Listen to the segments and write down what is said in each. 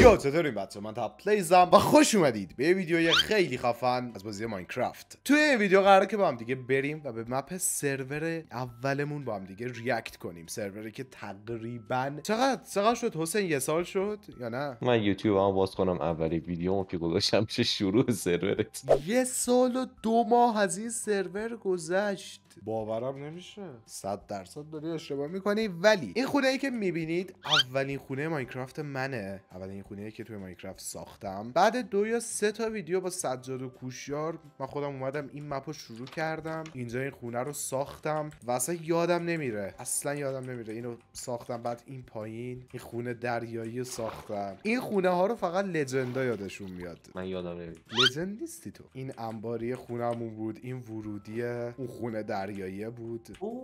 یو چطورین بچه من پلیزم و خوش اومدید به ویدیوی خیلی خفن از بازی ماینکرافت توی ویدیو قراره که با هم دیگه بریم و به مپ سرور اولمون با هم دیگه ریاکت کنیم سروری که تقریبا چقدر چقدر شد حسین یه سال شد یا نه من یوتیوب هم باز کنم اولی ویدیو که گذاشتم چه شروع سرورت یه سال و دو ماه از این سرور گذشت باورم نمیشه 100 درصد داری اشتباه میکنی ولی این خونه ای که میبینید اولین خونه ماینکرافت منه اولین خونه ای که توی ماینکرافت ساختم بعد دو یا سه تا ویدیو با سجاد و کوشیار من خودم اومدم این مپ رو شروع کردم اینجا این خونه رو ساختم و اصلا یادم نمیره اصلا یادم نمیره اینو ساختم بعد این پایین این خونه دریایی رو ساختم این خونه ها رو فقط لجندا یادشون میاد من یادم نمیاد. لجند نیستی تو این انباری خونمون بود این ورودی اون خونه دریایی دریایی بود او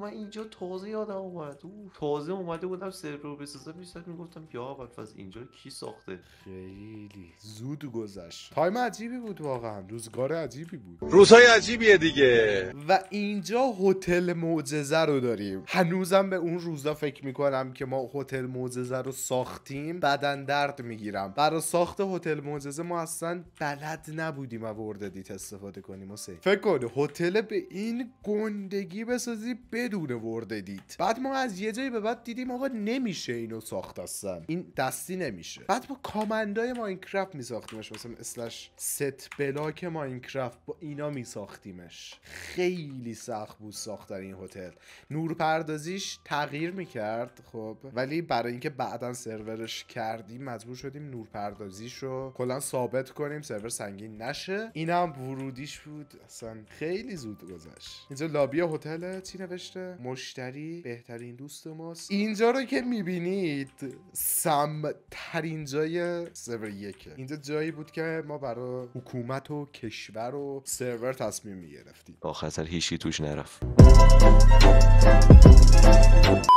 من اینجا تازه یادم اومد او تازه اومده بودم رو بسازه میشد میگفتم یا بعد از اینجا کی ساخته خیلی زود گذشت تایم عجیبی بود واقعا روزگار عجیبی بود روزهای عجیبیه دیگه و اینجا هتل معجزه رو داریم هنوزم به اون روزا فکر میکنم که ما هتل معجزه رو ساختیم بدن درد میگیرم برای ساخت هتل معجزه ما اصلا بلد نبودیم و دیت استفاده کنیم و فکر کن هتل به این گندگی بسازی بدون ورده دید بعد ما از یه جایی به بعد دیدیم آقا نمیشه اینو ساخت هستن این دستی نمیشه بعد با کامندای ماینکرافت میساختیمش مثلا اسلش ست بلاک ماینکرافت با اینا میساختیمش خیلی سخت بود ساختن این هتل نورپردازیش تغییر میکرد خب ولی برای اینکه بعدا سرورش کردیم مجبور شدیم نورپردازیش رو کلا ثابت کنیم سرور سنگین نشه اینم ورودیش بود اصلا خیلی زود گذشت اینجا لابی هتل چی نوشته مشتری بهترین دوست ماست اینجا رو که میبینید سمترین جای سرور یکه اینجا جایی بود که ما برای حکومت و کشور و سرور تصمیم میگرفتیم با خطر هیچی توش نرفت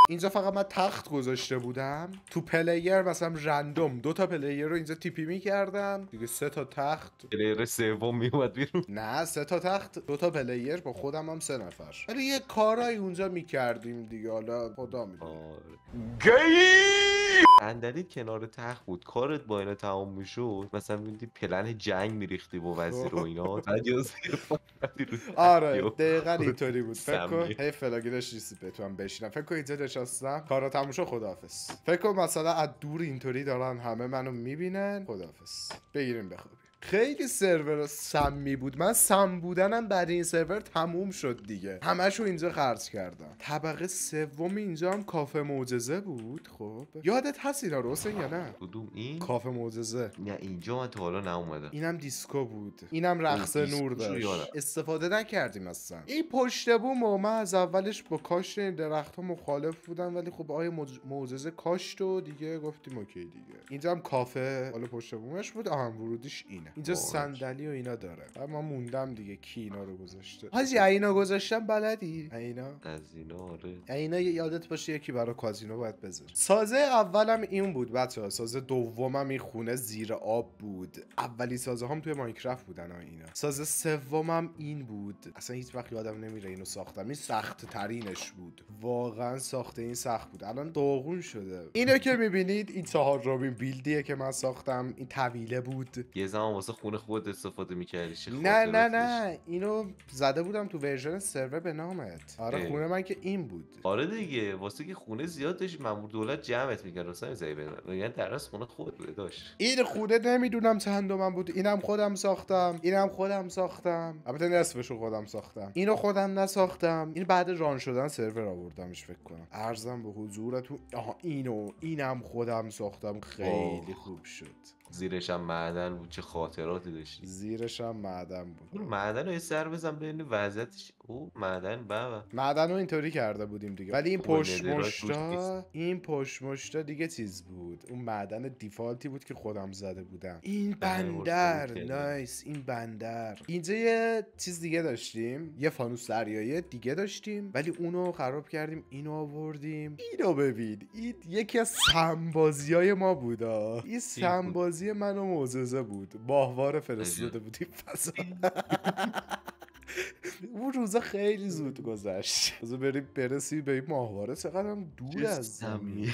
اینجا فقط من تخت گذاشته بودم تو پلیر مثلا رندوم دو تا پلیر رو اینجا تیپی میکردم دیگه سه تا تخت پلیر سوم میومد بیرون نه سه تا تخت دو تا پلیر با خودم هم سه نفر ولی یه کارایی اونجا میکردیم دیگه حالا خدا آره. کنار تخت بود کارت با اینا تمام میشد مثلا میدی پلن جنگ میریختی با وزیر و اینا آره دقیقا اینطوری بود فکر کن هی فلاگیرش ریسی بتونم بشینم فکر کن اینجا نشستم کارا تموم شد خداحافظ فکر کن مثلا از دور اینطوری دارن همه منو میبینن خداحافظ بگیریم بخوابیم خیلی سرور سمی بود من سم بودنم بعد این سرور تموم شد دیگه همشو اینجا خرج کردم طبقه سوم اینجا هم کافه معجزه بود خب یادت هست اینا رو یا نه کدوم این کافه معجزه نه اینجا من تا حالا اینم دیسکو بود اینم رقص نور داشت استفاده نکردیم اصلا این پشت بوم و من از اولش با کاشت این درخت ها مخالف بودم ولی خب آیه معجزه کاشت و دیگه گفتیم اوکی دیگه اینجا هم کافه حالا پشت بومش بود آهم ورودیش این اینجا صندلی و اینا داره اما موندم دیگه کی اینا رو گذاشته حاجی اینا گذاشتم بلدی اینا از اینا آره اینا یادت باشه یکی برای کازینو باید بذار سازه اولم این بود بچه سازه دومم این خونه زیر آب بود اولی سازه هم توی ماینکرافت بودن اینا سازه سومم این بود اصلا هیچ وقت یادم نمیره اینو ساختم این سخت ترینش بود واقعا ساخته این سخت بود الان داغون شده اینو که میبینید این چهار رابین بیلدیه که من ساختم این طویله بود یه زمان واسه خونه خود استفاده میکردی نه نه نه اینو زده بودم تو ورژن سرور به نامت آره خونه من که این بود آره دیگه واسه که خونه زیاد داشت مامور دولت جمعت میکرد واسه زای به یعنی در خونه خود بوده داشت این خونه نمیدونم چند من بود اینم خودم ساختم اینم خودم ساختم البته نصفشو خودم ساختم اینو خودم نساختم این بعد ران شدن سرور آوردمش فکر کنم ارزم به حضورتون آها اینو اینم خودم ساختم خیلی خوب شد زیرش هم معدن بود چه خاطراتی داشتی زیرش هم معدن بود معدن رو یه سر بزن ببینی وضعیتش او معدن بابا معدن رو اینطوری کرده بودیم دیگه ولی این خب، پشمشتا این پشمشتا دیگه چیز بود اون معدن دیفالتی بود که خودم زده بودم این بندر نایس این بندر اینجا یه چیز دیگه داشتیم یه فانوس دریایی دیگه داشتیم ولی اونو خراب کردیم اینو آوردیم اینو ببین این یکی از سمبازی های ما بودا این سمبازی منو معززه بود باهوار فرستاده بودیم فضا اون روزا خیلی زود گذشت از بریم برسی به این ماهواره چقدر هم دور از زمین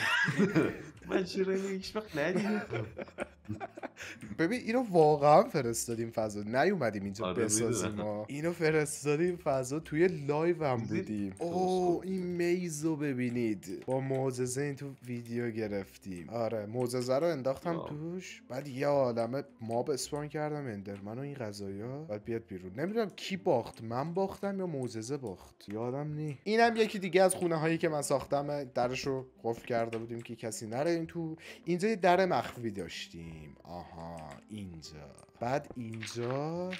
من چرا هیچ وقت ندیدم ببین اینو واقعا فرستادیم فضا نیومدیم اینجا آره، بسازیم ما اینو فرستادیم فضا توی لایو هم بودیم اوه این میز رو ببینید با معجزه این تو ویدیو گرفتیم آره معجزه رو انداختم توش بعد یه عالمه ما اسپان کردم اندرمن و این غذایا بعد بیاد بیرون نمیدونم کی باخت من باختم یا معجزه باخت یادم نی اینم یکی دیگه از خونه هایی که من ساختم درش رو قفل کرده بودیم که کسی نره این تو اینجا یه در مخفی داشتیم آها اینجا بعد اینجا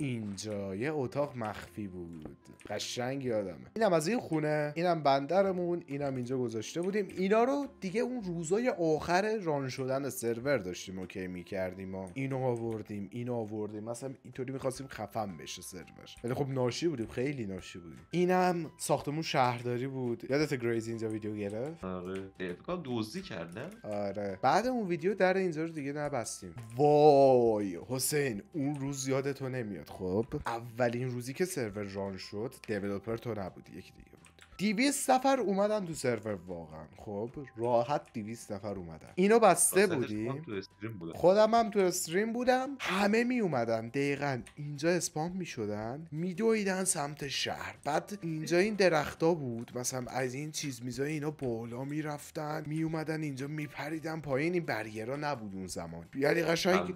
اینجا یه اتاق مخفی بود قشنگ یادمه اینم از این خونه اینم بندرمون اینم اینجا گذاشته بودیم اینا رو دیگه اون روزای آخر ران شدن سرور داشتیم اوکی میکردیم ما اینو آوردیم اینو آوردیم مثلا اینطوری میخواستیم خفم بشه سرور ولی خب ناشی بودیم خیلی ناشی بودیم اینم ساختمون شهرداری بود یادت گریز اینجا ویدیو گرفت آره دوزی کرده. آره بعد اون ویدیو در اینجا رو دیگه نبستیم وای حسین اون روز یادتو نمیاد خب اولین روزی که سرور ران شد دیولپر تو نبودی یکی دیگه 200 نفر اومدن تو سرور واقعا خب راحت 200 نفر اومدن اینو بسته بودیم خودم هم تو استریم بودم همه می اومدن دقیقا اینجا اسپام می شدن می دویدن سمت شهر بعد اینجا این درختا بود مثلا از این چیز میزای اینا بالا می رفتن می اومدن اینجا می پریدن پایین این برگرا نبود اون زمان یعنی قشنگ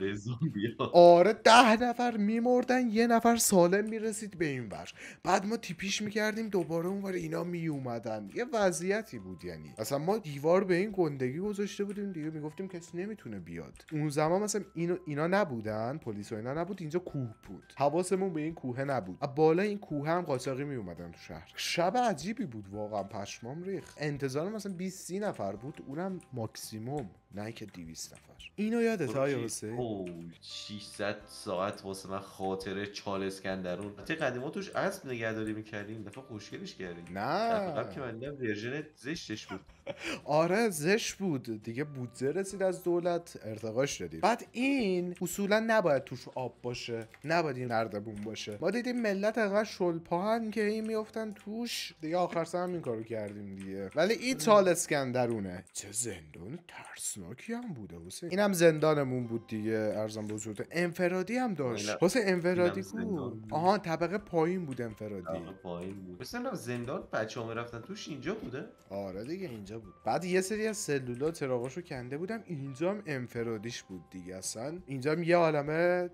آره ده نفر می مردن یه نفر سالم می رسید به این ور بعد ما تیپیش می کردیم دوباره اون ور اینا می اومدن یه وضعیتی بود یعنی اصلا ما دیوار به این گندگی گذاشته بودیم دیگه میگفتیم کسی نمیتونه بیاد اون زمان مثلا اینو اینا نبودن پلیس و اینا نبود اینجا کوه بود حواسمون به این کوه نبود بالا این کوه هم قاچاقی می اومدن تو شهر شب عجیبی بود واقعا پشمام ریخ انتظار مثلا 20 نفر بود اونم ماکسیموم نه که 200 نفر اینو یادت آیا حسین 600 ساعت واسه من خاطره چال اسکندرون حتی قدیما توش اسب نگهداری میکردیم دفعه خوشگلش کردیم نه که من ورژن زشتش بود آره زش بود دیگه بودجه رسید از دولت ارتقاش دادیم. بعد این اصولا نباید توش آب باشه نباید این نردبون باشه ما دیدیم ملت انقدر شلپان که این میفتن توش دیگه آخر سر هم این کارو کردیم دیگه ولی این چال اسکندرونه چه زندون ترس ترسناکی هم بوده حسین اینم زندانمون بود دیگه ارزم بزرگ انفرادی هم داشت حسین انفرادی بود آها طبقه پایین بود انفرادی پایین بود مثلا زندان هم رفتن توش اینجا بوده آره دیگه اینجا بود بعد یه سری از سلولا تراغاشو کنده بودم اینجا هم انفرادیش بود دیگه اصلا اینجا هم یه عالمه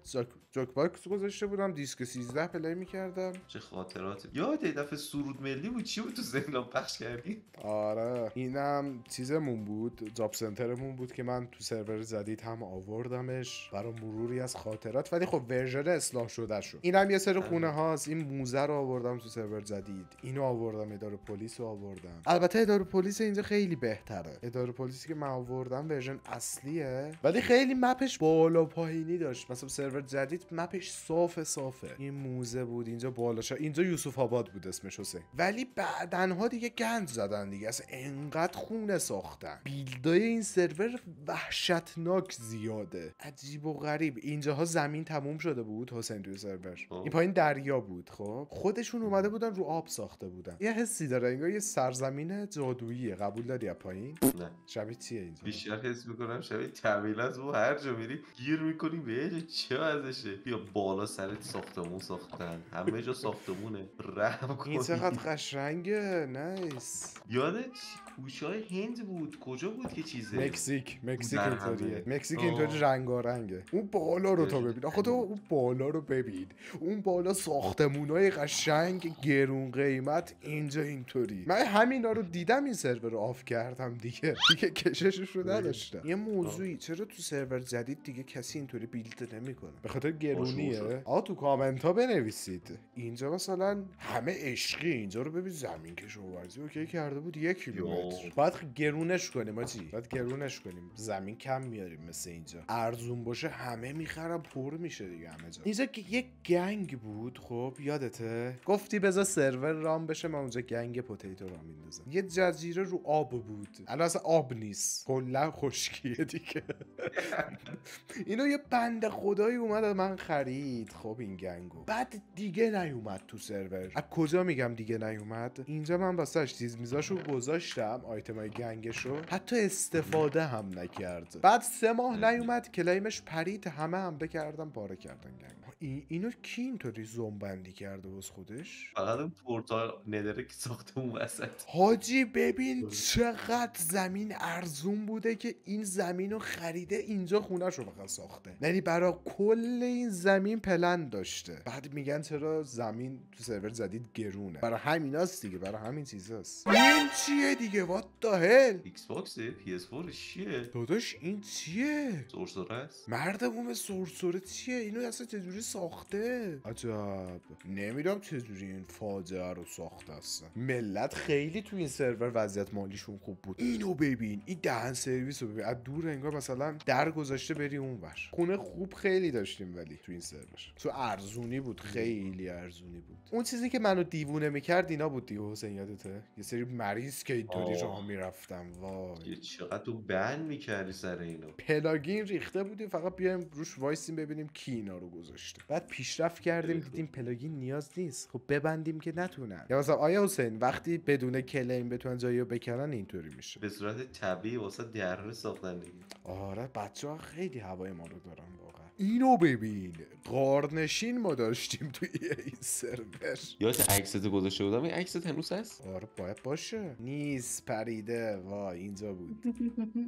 جوک باکس گذاشته بودم دیسک 13 پلی میکردم چه خاطرات یاد دفعه سرود ملی بود چی بود تو زندان پخش کردی آره اینم چیزمون بود جاب سنترمون بود که من تو سرور جدید هم آوردمش برای مروری از خاطرات ولی خب ورژن اصلاح شده شد اینم یه سری خونه هاست این موزه رو آوردم تو سرور جدید اینو آوردم اداره پلیس رو آوردم البته اداره پلیس اینجا خیلی بهتره اداره پلیسی که من آوردم ورژن اصلیه ولی خیلی مپش بالا پایینی داشت مثلا سرور جدید مپش صاف صافه این موزه بود اینجا بالاشا اینجا یوسف آباد بود اسمش حسین ولی بعدنها دیگه گند زدن دیگه اصلا انقدر خونه ساختن بیلدای این سرور وحشتناک زیاده عجیب و غریب اینجاها زمین تموم شده بود حسین توی سرور این پایین دریا بود خب خودشون اومده بودن رو آب ساخته بودن یه حسی داره انگار یه سرزمین جادوییه قبول داری از پایین نه شبیه چیه اینجا بیشتر حس میکنم شبیه از و هر جا میری گیر میکنی به چه ازشه بیا بالا سرت ساختمون ساختن همه جا ساختمونه رحم این قشنگه نایس یادت کوچه هند بود کجا بود که چیزه مکزیک مکزیک اینطوریه مکزیک اینطوری اون بالا رو تو ببین آخه تو اون بالا رو ببین اون بالا ساختمونای قشنگ گرون قیمت اینجا اینطوری من همینا رو دیدم این سرور رو آف کردم دیگه دیگه کششش رو نداشتم یه موضوعی چرا تو سرور جدید دیگه کسی اینطوری بیلد نمیکنه به خاطر گرونیه آ تو کامنت ها بنویسید اینجا مثلا همه عشقی اینجا رو ببین زمین کشاورزی اوکی کرده بود یک کیلومتر بعد گرونش کنیم آجی بعد گرونش کنیم زمین کم میاریم مثل اینجا ارزون باشه همه میخرم پر میشه دیگه همه جا اینجا که یک گنگ بود خب یادته گفتی بذار سرور رام بشه من اونجا گنگ پوتیتو رام میندازم یه جزیره رو آب بود الان اصلا آب نیست کلا خشکیه دیگه اینو یه بند خدایی اومد من خرید خب این گنگو بعد دیگه نیومد تو سرور از کجا میگم دیگه نیومد اینجا من واسش چیز میزاشو گذاشتم آیتمای گنگشو حتی استفاده هم نکرد بعد سه ماه نیومد کلیمش پرید همه هم کردن پاره کردن اینو کی اینطوری زنبندی کرده باز خودش فقط اون پورتال نداره که ساخته اون وسط حاجی ببین آره. چقدر زمین ارزون بوده که این زمین رو خریده اینجا خونه رو فقط ساخته یعنی برای کل این زمین پلند داشته بعد میگن چرا زمین تو سرور زدید گرونه برای همیناست دیگه برا همین چیزاست این چیه دیگه وات the ایکس باکس پی اس چیه داداش این چیه سرسره است مرد موم سرسره چیه اینو اصلا چجوری ساخته عجب نمیدونم چجوری این فاجعه رو ساخته است ملت خیلی تو این سرور وضعیت مالیشون خوب بود اینو ببین این دهن سرویس رو ببین از دور انگار مثلا در گذاشته بری اونور خونه خوب خیلی داشتیم ولی تو این سرور تو ارزونی بود خیلی ارزونی بود اون چیزی که منو دیوونه میکرد اینا بود دیو حسین یادته یه سری مریض که اینطوری راه میرفتم وای چقدر تو من میکردی سر اینو پلاگین ریخته بودیم فقط بیایم روش وایسیم ببینیم کی اینا رو گذاشته بعد پیشرفت کردیم دیدیم پلاگین نیاز نیست خب ببندیم که نتونن یا مثلا آیا حسین وقتی بدون کلیم بتونن جایی رو بکنن اینطوری میشه به صورت طبیعی واسه دره ساختن دیگه آره بچه ها خیلی هوای ما رو دارن واقعا اینو ببین قارنشین ما داشتیم توی این سرور یاد عکستو گذاشته بودم این عکست هنوز هست آره باید باشه نیست پریده وا اینجا بود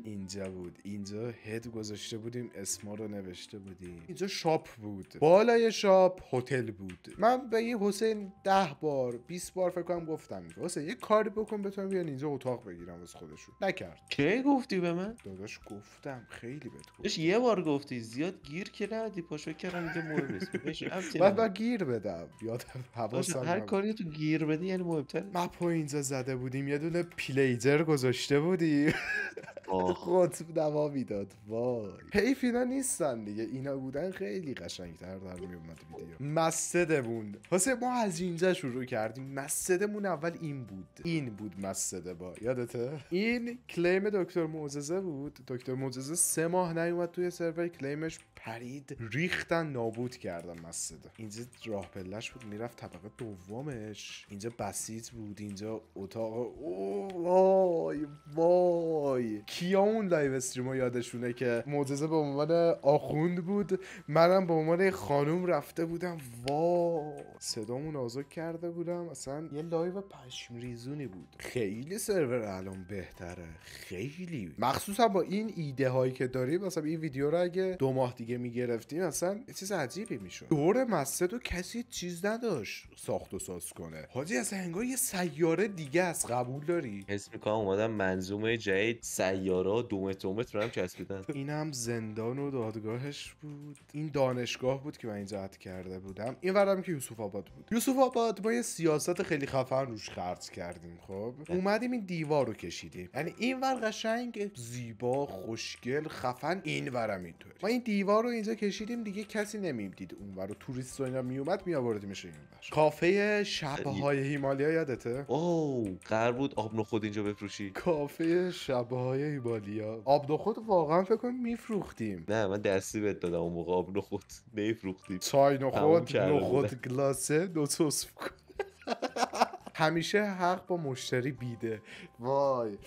اینجا بود اینجا هد گذاشته بودیم اسما رو نوشته بودیم اینجا شاپ بود بالای شاپ هتل بود من به یه حسین ده بار 20 بار فکر کنم گفتم حسین یه کاری بکن بتونم بیان اینجا اتاق بگیرم از خودشون نکرد چه گفتی به من داداش گفتم خیلی بهت گفتم یه بار گفتی زیاد گیر که پاشو کردم اینجا مهم نیست بعد گیر بدم یادم حواسم هر کاری تو گیر بدی یعنی مهمتر پا اینجا زده بودیم یه دونه پلیجر گذاشته بودیم خود دوا میداد وای حیف اینا نیستن دیگه اینا بودن خیلی قشنگتر در اومد ویدیو مسجدمون واسه ما از اینجا شروع کردیم مسجدمون اول این بود این بود مسجد با یادته این کلیم دکتر معجزه بود دکتر معجزه سه ماه نیومد توی سرور کلیمش پری ریختن نابود کردن مسجد اینجا راه پلش بود میرفت طبقه دومش اینجا بسیط بود اینجا اتاق او وای وای کیا اون لایو استریم یادشونه که معجزه به عنوان آخوند بود منم به عنوان خانوم رفته بودم وای صدامون آزاد کرده بودم اصلا یه لایو پشم ریزونی بود خیلی سرور الان بهتره خیلی مخصوصا با این ایده هایی که داریم مثلا این ویدیو رو اگه دو ماه دیگه میگه میگرفتیم اصلا چیز عجیبی میشد دور مسجد و کسی چیز نداشت ساخت و ساز کنه حاجی از انگار یه سیاره دیگه از قبول داری حس میکنم اومدم منظومه جدید سیاره دو متر و متر هم چسبیدن اینم زندان و دادگاهش بود این دانشگاه بود که من اینجا حد کرده بودم این ورم که یوسف آباد بود یوسف آباد ما یه سیاست خیلی خفن روش خرج کردیم خب اومدیم این دیوار رو کشیدیم یعنی این ور قشنگ زیبا خوشگل خفن این ورم اینطور ما این دیوار رو اینجا کشیدیم دیگه کسی نمیدید اون و توریست و اینا میومد میآوردیمش اینور کافه شبهای های هیمالیا یادته او قرار بود آب نخود اینجا بفروشی کافه شبهای های هیمالیا آب نخود واقعا فکر کنم میفروختیم نه من دستی بهت دادم اون موقع آب نخود نمیفروختیم چای نخود نخود گلاسه دو توصف همیشه حق با مشتری بیده وای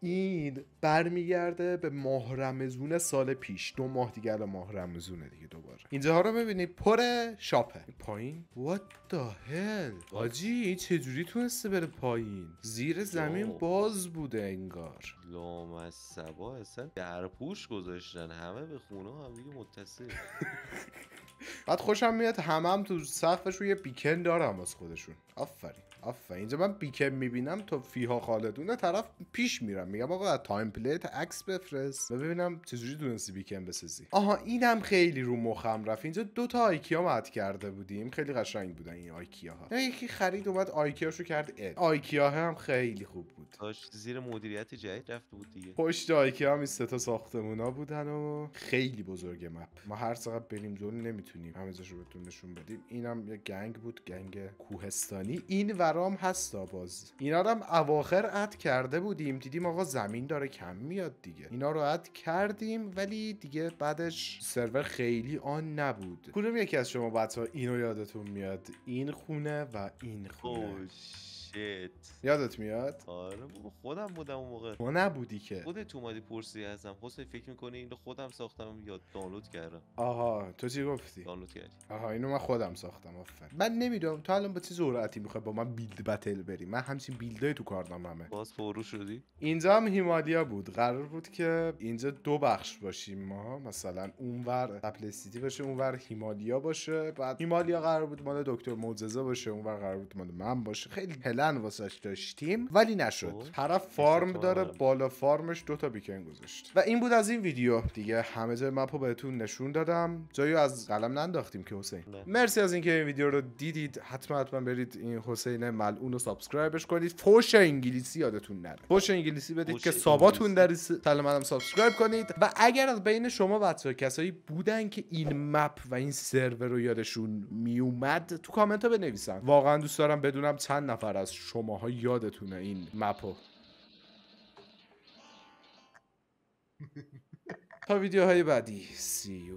این برمیگرده به ماه سال پیش دو ماه دیگه الان ماه دیگه دوباره اینجا ها رو ببینید پر شاپه پایین what the hell آجی این چجوری تونسته بره پایین زیر زمین باز بوده انگار لامصبا اصلا در پوش گذاشتن همه به خونه هم دیگه متصل بعد خوشم میاد همه هم تو سقفش رو یه بیکن دارم از خودشون آفرین آفرین اینجا من بیکن میبینم تو فیها خالدونه طرف پیش میرم میگم آقا تایم پلیت عکس بفرست و ببینم چجوری دونستی بیکن بسازی آها اینم خیلی رو مخم رفت اینجا دو تا آیکیا مد کرده بودیم خیلی قشنگ بودن این آیکیا ها یکی خرید اومد آیکیاشو کرد اد آیکیا هم خیلی خوب بود زیر مدیریت جدید رفته بود دیگه پشت آیکیا هم سه تا ساختمونا بودن و خیلی بزرگ مپ ما هر بریم میتونیم همه رو بهتون نشون بدیم اینم یه گنگ بود گنگ کوهستانی این ورام هستا باز اینا هم اواخر اد کرده بودیم دیدیم آقا زمین داره کم میاد دیگه اینا رو اد کردیم ولی دیگه بعدش سرور خیلی آن نبود کدوم یکی از شما بچه ها اینو یادتون میاد این خونه و این خونه خوش. شیت یادت میاد آره خودم بودم اون موقع تو نبودی که خودت اومدی پرسی ازم حسین فکر میکنی اینو خودم ساختم یا دانلود کردم آها تو چی گفتی دانلود کردی آها اینو من خودم ساختم آفرین من نمیدونم تو الان با چه زورعتی میخوای با من بیلد بتل بری من همچین بیلدای تو همه باز فرو شدی اینجا هم هیمالیا بود قرار بود که اینجا دو بخش باشیم ما مثلا اونور اپلسیتی باشه اونور هیمالیا باشه بعد هیمالیا قرار بود مال دکتر معجزه باشه اونور قرار بود مال من باشه خیلی قبلا واسش داشتیم ولی نشد خب. طرف فارم داره آره. بالا فارمش دوتا بیکن گذاشت و این بود از این ویدیو دیگه همه جای مپو بهتون نشون دادم جایی از قلم ننداختیم که حسین مرسی از اینکه این ویدیو رو دیدید حتما حتما برید این حسین ملعون رو سابسکرایبش کنید فوش انگلیسی یادتون نره فوش انگلیسی بدید که ساباتون در سبسکرایب سابسکرایب کنید و اگر از بین شما بچه کسایی بودن که این مپ و این سرور رو یادشون میومد تو کامنت ها بنویسن واقعا دوست دارم بدونم چند نفر از شماها یادتونه این مپو تا ویدیوهای بعدی سی